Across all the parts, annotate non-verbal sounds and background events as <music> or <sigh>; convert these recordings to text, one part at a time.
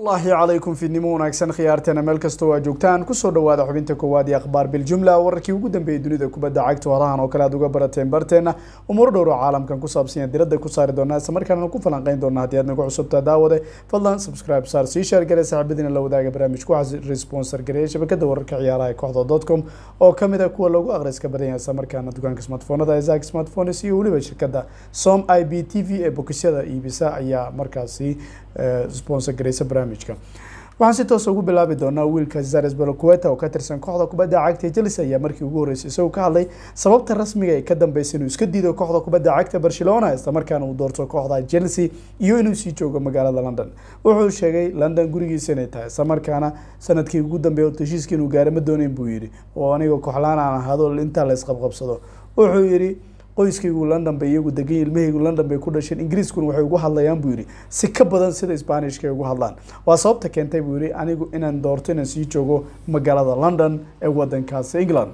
allahi calaykum fidnimo wanaagsan khiyaarteena meel kastoo aa joogtaan kusoo dhawaada xubinta koowaad ee akhbaar biljumla wararkii ugu dambeeyey dunida kubadda cagta warahan oo kale aad uga barateen barteena umuur dhowr oo caalamkan ku saabsanya diradda ku saari doonaa isla ku falanqeyn doonaa haddii aad nagu cusubtaa daawade fadlan subscribe saar sii sheergale saaxiibadiina la wadaaga barnaamijku waxaa responsor gareeya shabakada wararka ciyaaraha ee kooxda dotcom oo kamid ah kuwa loogu akhriska badan yahay isla dukaanka smartfoonada isaak smartphones iyo weliba shirkadda som i b t v ee bokisyada iibisa ayaa markaasi eh, sponsor gareysa barnaamij barnaamijka waxaan si toosa ugu bilaabi doonaa wiilka zares balokueta oo ka tirsan kooxda kubadda cagta chelse ayaa markii ugu horreysay isagoo ka hadlay sababta rasmiga ee ka dambeysa inuu iska diido kooxda kubadda cagta barcelona islamarkaana uu doorto kooxda chelsea iyo inuu sii joogo magaalada london wuxuu sheegay london gurigiisa inay tahay islamarkaana sanadkii ugu dambeeya heshiiskii inuu gaara ma dooneyn buu yidhi oo anigoo kooxlaan aan ahaado intaa la isqabqabsado wuxuu yidhi qoyskaygu london bay iyagu degan ilmahaygu london bay ku dhasheen ingiriiskuna waxay ugu hadlayaan buu yidhi si ka badan sida isbaanishka ay ugu hadlaan waa sababta keentay buu yidhi anigu inaan doorto inaan sii joogo magaalada london ee wadankaasi england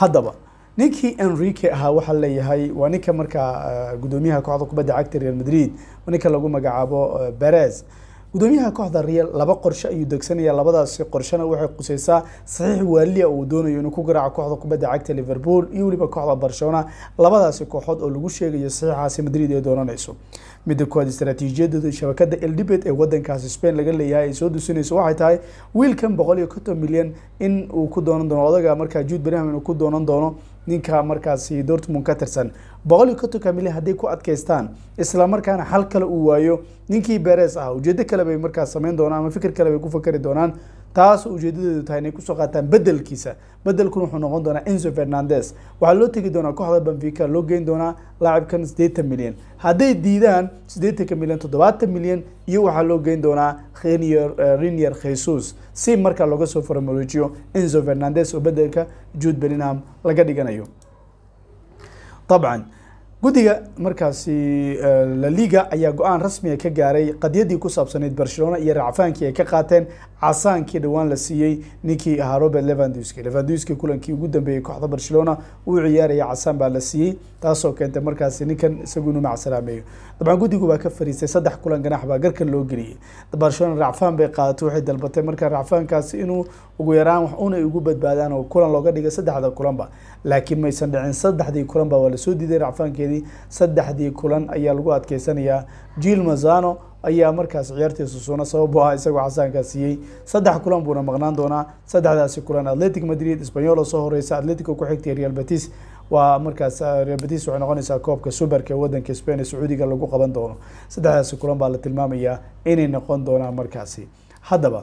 haddaba ninkii enrique ahaa waxaa leeyahay waa ninka markaa eh, gudoomiyaha kooxda kubadda cagta real madrid ninka lagu magacaabo berez eh, gudoomiyaha kooxda real laba qorshe ayuu degsanaya labadaasi qorshena waxay quseysaa saxiix waalia uu doonayo inuu ku garaaco kooxda kubadda cagta liverpool iyo weliba kooxda barcelona labadaasi kooxood oo lagu sheegayo saxiixaasi madrid ee doonanayso midda koowaad istaraatiijiyadooda shabakada eldibet ee wadankaasi spain laga leeyahay ay soo dusinayso waxay tahay wiilkan boqol iyo konton milyan in uu ku doonan doono odaga markaa juud berham inuu ku doonan doono ninka markaasi dortmund ka tirsan boqol iyo konton kamili hadday ku adkaystaan islamarkaana xal kale uu waayo ninkii beres ah ujeedo kale bay markaas samayn doonaan ama fikir kale bay ku fakari doonaan taasoo ujeedadeedu tahay inay kusoo qaataan bedelkiisa bedelkuna wuxuu noqon doonaa enzo fernandes waxaa loo tegi doonaa kooxda benfica loo geyn doonaa laacibkan siddeetan milyan hadday diidaan siddeetanka milyan toddobaatan milyan iyo waxaa loo geyn doonaa renier khesus eh, si markaa looga soo farmaruujiyo enzo fernandes oo bedelka jude belinham laga dhiganayo dabcan guddiga markaasi eh, la liga ayaa go-aan rasmiga ah ka gaaray qadyaddii ku saabsanayd barcelona iyo racfaankii ay ka qaateen casaankii dhawaan la siiyey ninkii ahaa robert levandowski levandowski kulankii ugu dambeeyey kooxda barcelona uu ciyaaraya casaan baa la siiyey taasoo keentay markaasi ninkan isagu inuu macsalaameeyo dabcan guddigu baa ka fariistay saddex kulan ganax baa garkan loo geliyey barcelona racfaan bay qaadatay waxay dalbatay markaa racfaankaasi inuu ugu yaraan wax unay ugu badbaadaan oo kulan looga dhigay saddexda kulanba laakiin maysan dhicin saddexdii kulan baa waa lasoo diiday racfaankeedii saddexdii kulan ayaa lagu adkeysanayaa jiil mazano ayaa markaas ciyaartiisu suuna sabab u ah isagoo xasaankaa siiyey saddex kulan buuna maqnaan doonaa saddexdaasi kulan atletic madrid sbanyol soo horeysa atletico ku xigtay real batis waa markaas ah, real batis waxay noqonaysaa koobka suberka wadanka spain ee sacuudiga lagu qaban doono saddexdaasi kulan baa la tilmaamayaa inay noqon doonaan markaasi haddaba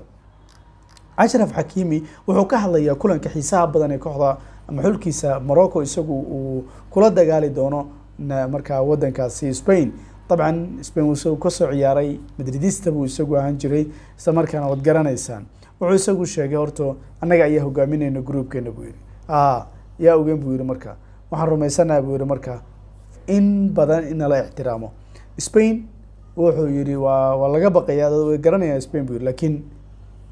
cashraf xakiimi wuxuu ka hadlayaa kulanka xiisaha badan ee kooxda ama xulkiisa morocco isagu uu kula dagaali doono markaa wadankaasi spain dabcan spain isagu kasoo ciyaaray madridista buu isagu ahaan jiray isla markaana waad garanaysaan wuxuu isagu sheegay horto annaga ayaa hogaaminayna groupkeena buu yihi a yaa ogen buu yihi marka waxaan rumaysanaha buu yihi marka in badan in nala ixtiraamo spain wuxuu yihi waa waa laga baqaya way garanayaan spain buu yihi laakiin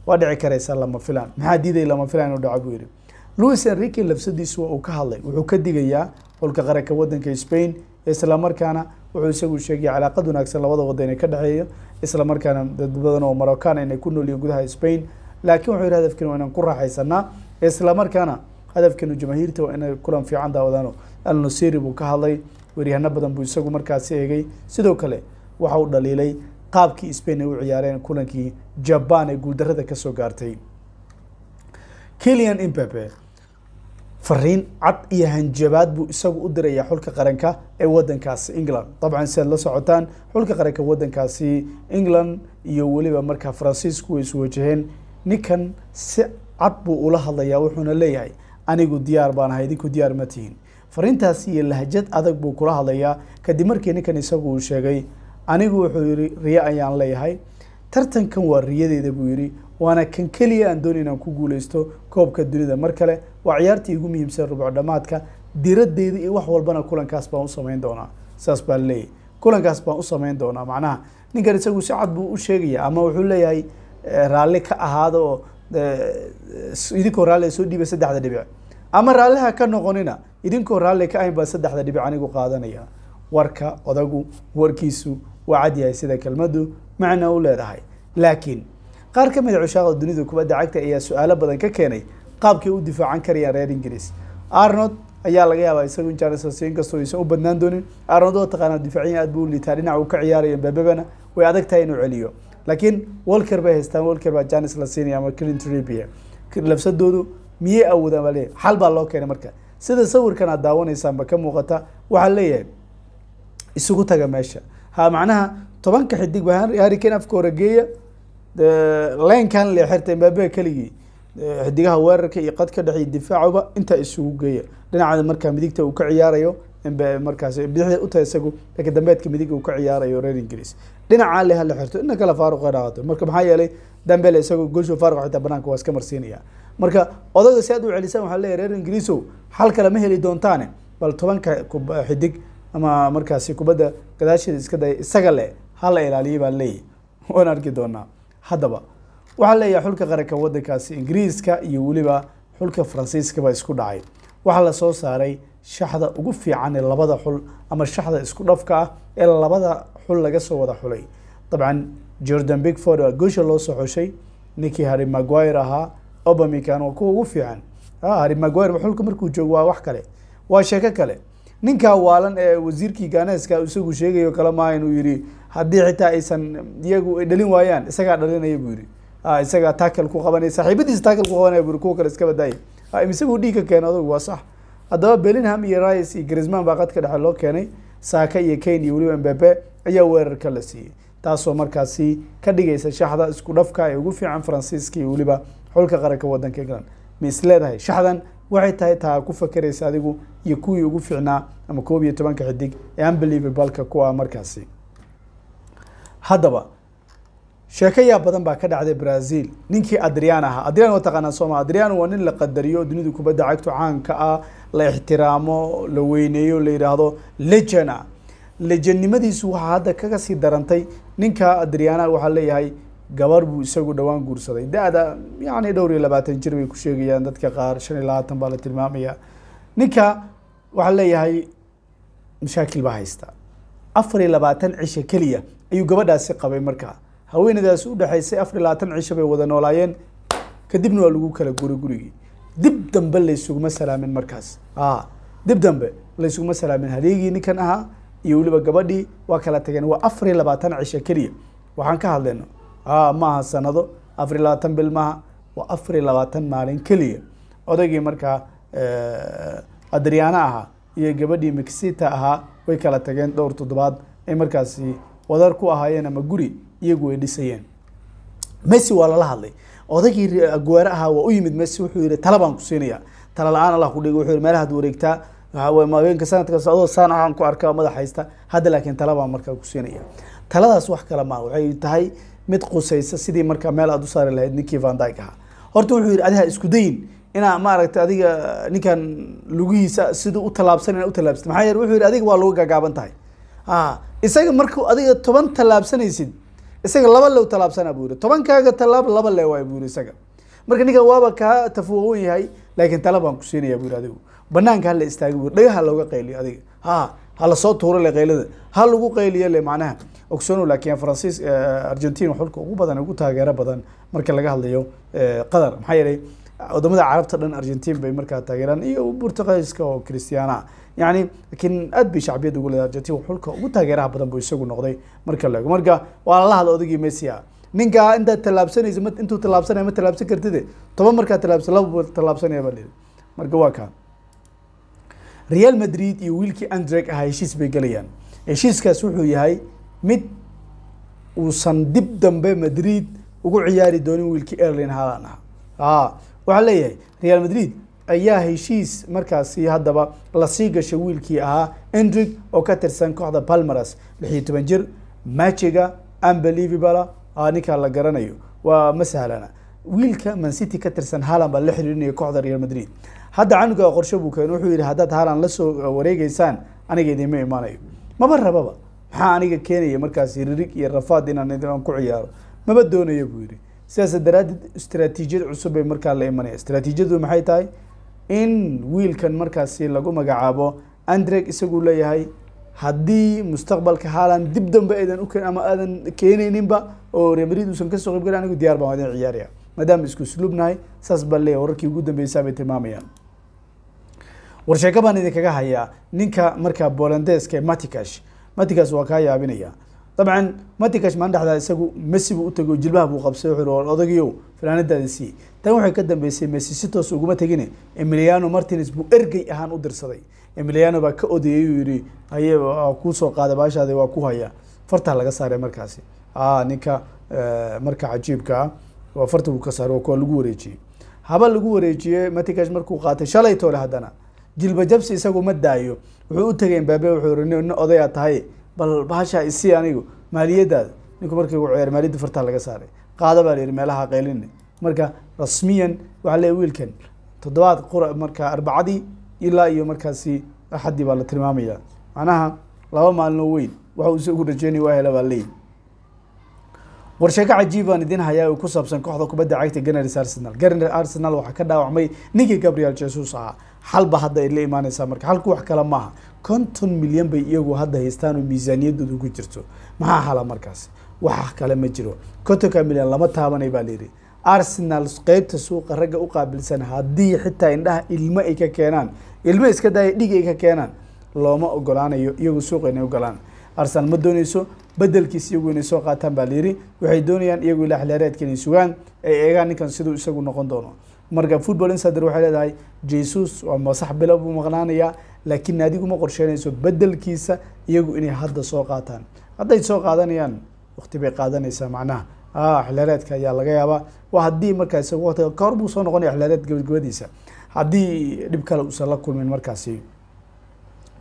waa dhici karaysa lama filaan maxaa diiday lama filaan inuu dhaco buu yihi louis enrique lafsadiis waa uu ka hadlay wuxuu ka digayaa xulka qaranka wadanka spain isla markaana wuxuu isagu sheegaya calaaqad wanaagsan labada wadan inay ka dhexeeyo islamarkaana dad badan oo marocaan inay ku noolyihin gudaha spain laakiin wuxuu yidhi hadafkiina waa inaan ku raaxaysanaa islamarkaana hadafkeenu jamaahiirta waa inay kulan fiican daawadaano alnusiri buu ka hadlay weeryahano badan buu isagu markaasi eegay sidoo kale waxa uu dhaliilay qaabkii spain ay u ciyaareen kulankii jaban ee guuldarada kasoo gaartay kelian impepe fariin cad iyo hanjabaad buu isagu u dirayaa xulka qaranka ee wadankaasi england dabcan si aad la socotaan xulka qaranka wadankaasi england iyo weliba markaa faransiisku way iswajaheen ninkan si cad buu ula hadlayaa wuxuuna leeyahay anigu diyaar baan ahay idinku diyaar ma tihin fariintaas iyo lahjad adag buu kula hadlayaa kadib markii ninkan isagu uu sheegay anigu wuxuu yihi riye ayaan leeyahay tartankan waa riyadeeda buu yidhi waana kan keliya aan doonay inaan ku guuleysto koobka dunida mar kale waa ciyaartii igu muhiimsan rubco dhammaadka diradeyda iyo wax walbana kulankaas baan u samayn doonaa saas baa laleeyahy kulankaas baan u samayn doonaa macnaha ninkan isagu si cad buu u sheegaya ama wuxuu leeyahay eh, raalli ka ahaada oo eh, idinkoo raalli soo dhiiba saddexda dhibic ama raalliha ka noqonina idinkoo raalli ka ahayn baa saddexda dhibic anigu qaadanaya warka odagu warkiisu waa cad yahay sida kelmaddu macna u leedahay laakiin qaar ka mid a ah cushaaqda dunida kubadda cagta ayaa su-aalo badan ka keenay qaabkay u difaacan karayaan reer ingiriis arnold ayaa laga yaabaa isagu in inkastoo aysan u badnaan doonin arnold oo taqaanaa difaaciyan aad buu u liitaa dhinaca uu ka ciyaaraya babebana way adag tahay inuu celiyo laakiin walker bay haystaan walker baa janes la siinaya ama clint rebia labsadoodu miyey awoodaan baa leeyahy xal baa loo keenay marka sida sawirkan aad daawanaysaanba ka muuqata waxaa leeyahay isugu taga meesha ha macnaha tobanka xidig ba harrikan afka horegeeya lenkan le xirta mbaabea keligii xidigaha weerarka iyo qad ka dhexey intaa isugu geeya dhinaca markaa midigta uu ka ciyaarayo markaas bidixda uta isagu laakiin dambeedka midig uu ka ciyaarayo reer ingiriis dhinaca le hala xirto dhina kale faaruqa dhaaqato marka maxaa yeelay dambel isagu golsho faaruq xitaa banaanka waa iska marsiinaya marka odayga si aad u celisaan waxaa leeyahy reer ingiriisow xal kale ma heli doontaane bal tobanka eh, xidig ama markaasi kubadda gadaasheeda iska daya isaga le hala ilaaliya baa leeyahy <laughs> waan arki doonaa haddaba waxaa leeyahay xulka qaranka waddankaasi ingiriiska iyo weliba xulka faransiiskaba isku dhacay waxaa lasoo saaray shaxda ugu fiican ee labada xul ama shaxda isku dhafka ah ee labada xul laga soo wada xulay dabcan jordan bigford waa goosha loo soo xushay ninkii harry maguire ahaa obamican waa kuwa ugu fiican ah, harry maguire xulka markuu joogo waa wax kale waa sheeko kale ninkaa waalan ee wasiirkii ganeska isagu sheegayo kale maaha inuu yihi haddii xitaa aysan iyagu dhalin waayaan isagaa dhalinaya buu yihi ah, isagaa taakal ku qabanaya saaxiibadiisa taakal ku qabanaya bu kuwa kale iska badaaya ah, imisagu dhiigka keena adugu waa sax haddaba belingham iyo rice iyo grisman baa qadka dhexe loo keenay saaka iyo kane iyo weliba mbabe ayaa weerarka la siiyey taasoo markaasi ka dhigaysa shaxda isku dhafka ee ugu fiican faransiiska iyo weliba xulka qaranka wadanka england ma isleedahay shaxdan waxay tahay taa ku fakeraysa adigu iyo kuwii ugu fiicnaa ama koob iyo tobanka xidig ee unbelievabalka kuwa ah markaasi haddaba sheeko yaa badan baa ka dhacday brazil ninkii adrian ahaa adrian waa taqaanaa sooma adrian waa nin la qadariyo dunida kubadda cagtu caanka ah la ixtiraamo la weyneeyo la yidhaahdo legena legenimadiisu waxaa hadda kaga sii darantay ninka adriana waxaa leeyahay gabar buu isagu dhawaan guursaday da-da yani dhowr iyo labaatan jir bay ku sheegayaan dadka qaar shan iyo labaatan baa la tilmaamaya ninka waxaa leeyahay mashaakil baa haysta afar iyo labaatan cisha keliya ayuu gabadhaasi qabay markaa haweenadaas u dhexaysay afar iyo labaatan cisha bay wada noolaayeen kadibna waa lagu kala guray gurigii dib dambe laysuguma salaamin markaas dib dambe laysuguma salaamin hareegii ninkan ahaa iyo weliba gabadhii waa kala tageen waa afar iyo labaatan cisha keliya waxaan ka hadlayno maaha sanado afar iyo labaatan bil maaha waa afar iyo labaatan maalin keliya odaygii markaa adriyaano ahaa iyo gabadhii mexita ahaa way kala tageen dhowr toddobaad ay markaasi wadar ku ahaayeen ama guri iyagu ay dhisayeen messi waa lala hadlay odaygii aguwaare ahaa waa u yimid messi wuxuu yihi tala baan ku siinayaa tala la-aan allah ku dhig wuxuu yihi meelahaad wareegtaa haweenka sanadka socdoo saan ahaan ku arkaa madax haysta hadda laakiin tala baan markaa ku siinaya taladaas wax kale maaha waxay tahay mid qusaysa sidii markaa meel aad u saari lahayd ninkii vandyg ahaa horta wuxuu yidhi adiha isku dayin inaa maaragtay adiga ninkan lugihiisa siduu u tallaabsan inaa u tallaabsid maxaa yeele wuxuu yidhi adiga waa lagu gaagaaban tahay isaga markuu adiga toban tallaabsanaysid isaga laba lew tallaabsanaa buu yidhi tobankaaga tallaab laba lewa buu yidhi isaga marka ninkan waaba kaa tafuwan yahay laakiin tala baan ku siinayaa buu yidhi adigu banaanka hala istaaga buu yidhi dhagaha looga qayliyo adiga ha ha lasoo tuuro le qaylada ha lagu qayliyo le macnaha ogsono laakiin faransiis eh, argentina xulka ugu badan ugu taageero badan marka laga hadlayo eh, qatar maxaa yeelay wadamada carabta dhan argentin bay markaa taageeraan iyo portugiiska oo christiana yani laakiin aad bay shacbiyad ugu leedahay argentin xulka ugu taageeraha badan buu isagu noqday marka laego marka waa la hadla odagii messi a ah. ninkaa intaad tallaabsanayso intuu tallaabsanaya ma tallaabsan kartide toban markaa tallaabsan laba tallaabsanaya baa lihi marka waa kaa real madrid iyo wiilkii andrek ahaa heshiis bay gelayaan heshiiskaas wuxuu yahay mid uusan dib dambe madrid ugu ciyaari doonin wiilkii erlin haalan ahaa waxaa leeyahay real madrid ayaa heshiis markaasi haddaba lasii gashay wiilkii ahaa endrig oo ka tirsan kooxda palmaras lix iyo toban jir majiga ambelivibala ah, ninkaa la garanayo waa ma sahlana wiilka man city ka tirsan haalan baa la xiriirinaya kooxda real madrid hadda canuga qorsho buu keen wuxuu yihi haddaad haalan lasoo wareegeysaan aniga idinma imaanayo maba rababa maxaa aniga keenaya markaas ririg iyo rafaad inaan aan ku ciyaaro maba doonayo buu yidhi sidaas daraaddeed istraatiijiyad cusub bay markaa la imanaya istraatiijiyadu maxay tahay in wiilkan markaasi lagu magacaabo andreg isaguu leeyahay haddii mustaqbalka haalan dib dambe aydan uke ama aadan keenayninba oo real uusan kasoo qayb galin anigu diyar baan wadan ciyaaraya maadaama isku usluubnahay saas baa leeyahay wararkii ugu dambeysaa bay tilmaamayaan warsheeko baan idinkaga hayaa ninka markaa bolandeska matikash matigaas waa kaa yaabinaya dabcan matigaas maan dhexdaa isagu mesi buu utagay oo jilbaha buu qabsay wuxuu odagiyo fanaanadaada siiyey tan waxay ka dambeysay mesi si toos uguma tegine emiliano martines buu ergey ahaan u dirsaday emiliano baa ka odayay uu yihi haye kuusoo qaada baashaada waa ku haya fartaa laga saaray markaasi ninka marka cajiibkaa waa farta uu ka saaray waa kuwa lagu wareejiyey haba lagu wareejiyey matigaas markuu qaatay shalay toole haddana jilba jabsi isagoo ma daayo wuxuu u tegay mbaabe wuxuu yiri nin odayaa tahay bal bahashaa isi anigu maaliyaddaada ninku markii ugu ciyaar maaliyadda fartaa laga saaray qaada baa la yihi meelaha qaylinne marka rasmiyan waxaa leey wiilkan toddobaad qura marka arbacadii ilaa iyo markaasi axaddii baa la tilmaamayaa macnaha laba maalino weyn waxa uusa ugu rajeynaya waa hela baa leeyihi warsheeko cajiib baan idin hayaa ku saabsan kooxda kubadda cagta ganars arsenal ganar arsenal waxaa ka dhaawacmay ninkii gabriel jesus ahaa xalba hadda ay la imaanaysaa marka halku wax kale maaha konton milyan bay iyagu hadda haystaan oo miisaaniyadooda ku jirto maxaa hala markaas wax kale ma jiro kontonka milyan lama taabanay baa layidhi arsenal qeybta suuqa ragga u qaabilsan haddii xitaa indhaha ilmo ay ka keenaan ilmo iska daaya dhig ay ka keenaan looma ogolaanayo iyagu suuqa inay ogolaan arsenal ma dooneyso bedelkiis iyagu inay soo qaataan baa layidhi waxay doonayaan iyagu ilaa xilheereedka inay sugaan ay eegaan ninkan siduu isagu noqon doono marka football insider waxay leedahay jesus waa masax bilo buu maqnaanayaa laakiin naadiguma qorsheynayso bedelkiisa iyagu inay hadda soo qaataan hadday soo qaadanayaan wakti bay qaadanaysaa macnaha ah, xilheereedka ayaa laga yaabaa waa haddii markaas waqtiga kahor buu soo noqonaya xilheereed gabagabadiisa haddii dhib kale uusan la kulmin markaasi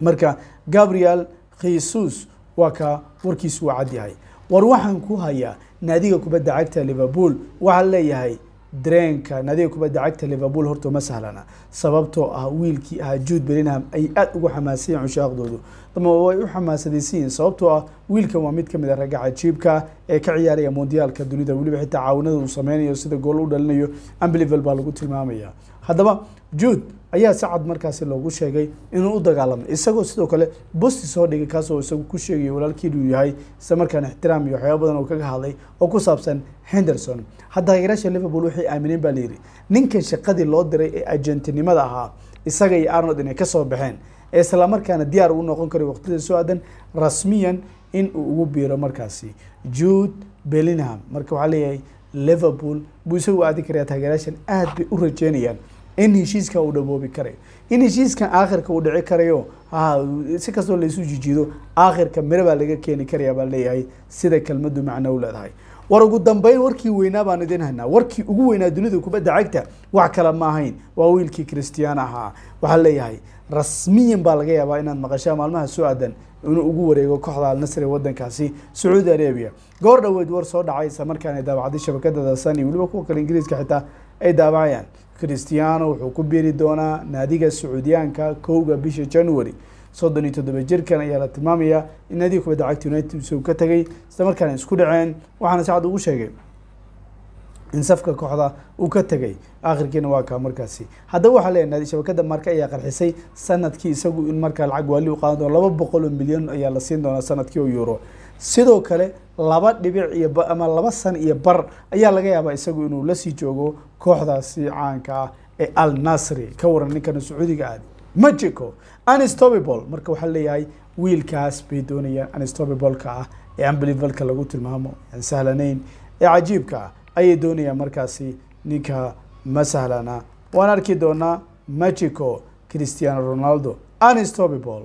marka gabriel khisus waa ka warkiisu waa cadyahay war waxaan ku hayaa naadiga kubadda cagta liverpool waxaan leeyahay dareenka naadiga kubadda cagta liverpool horta ma sahlana sababtoo ah wiilkii ahaa juud belinham ay aada ugu xamaasayeen cushaaqdoodu ama way u xamaasadaysiyiin sababtoo ah wiilkan waa mid kamid a ah ragga cajiibka ee ka ciyaaraya moondiyaalka dunida weliba xitaa caawinada uu sameynayo sida gool u dhalinayo amblivel baa lagu tilmaamaya haddaba juud ayaa sacad markaasi loogu sheegay inuu u dagaalamay isagoo sidoo kale bosti soo dhigay kaasoo isagu ku sheegaya walaalkiidu yahay isla markaan ixtiraam iyo waxyaaba badan oo kaga hadlay oo ku saabsan henderson hadda hageeraasha liverpool waxay aamineen baa layidhi ninkan shaqadii loo diray ee ajentinimada ahaa isaga iyo arnold inay kasoo baxeen ee islamarkaana diyaar uu noqon karay waqtida soo aadan rasmiyan in uu ugu biiro markaasi jude bellingham marka waxaa leeyahay liverpool buu isagu aadi karaa taageeraashan aad bay u rajeynayaan in heshiiska uu dhaboobi karayo in heshiiska aakhirka uu dhici karayo si kastoo laysu jijiido aakhirka miro baa laga keeni karaya baa leeyahay sida kelmadu macno u leedahay war ugu dambeyn warkii weynaa baan idin haynaa warkii ugu weynaa dunida kubadda cagta wax kale ma ahayn waa wiilkii christiaan ahaa waxaa leeyahay rasmiyan baa laga yaabaa inaad maqashaa maalmaha soo aadan inuu ugu wareego kooxda alnasri wadankaasi sacuudi arabia goor dhaweed war soo dhacaysa markaana daabacday shabakada dasan iyo weliba kuwa kale ingiriiska xitaa ay daabacayaan christiano wuxuu ku biiri doonaa naadiga sacuudiyaanka kowga bisha january soddon iyo toddoba jirkan ayaa la tilmaamayaa in naadiga kubadda cagta united uu ka tegay isla markaana isku dhaceen waxaana saacad ugu sheegay in safka kooxda uu ka tegay akhirkiina waa kaa markaasi haddaba waxaa leenahay shabakada marka ayaa qarxisay sanadkii isagu in markaa lacag waali u qaadan doono laba boqol oo milyan ayaa la siin doonaa sanadkii oo euro sidoo kale laba dhibic iyo ama laba san iyo bar ayaa laga yaabaa isagu inuu lasii joogo kooxdaasi caanka ah ee al nasri ka waran ninkan sacuudiga aadi mexico unstobable marka waxaa leeyahay wiilkaas bay doonayaan unstobableka ah ee amblivalka lagu tilmaamo aan sahlanayn ee cajiibka ah ayay doonayaan markaasi ninka ma sahlana waan arki doonaa mexico cristiano ronaldo unstoppable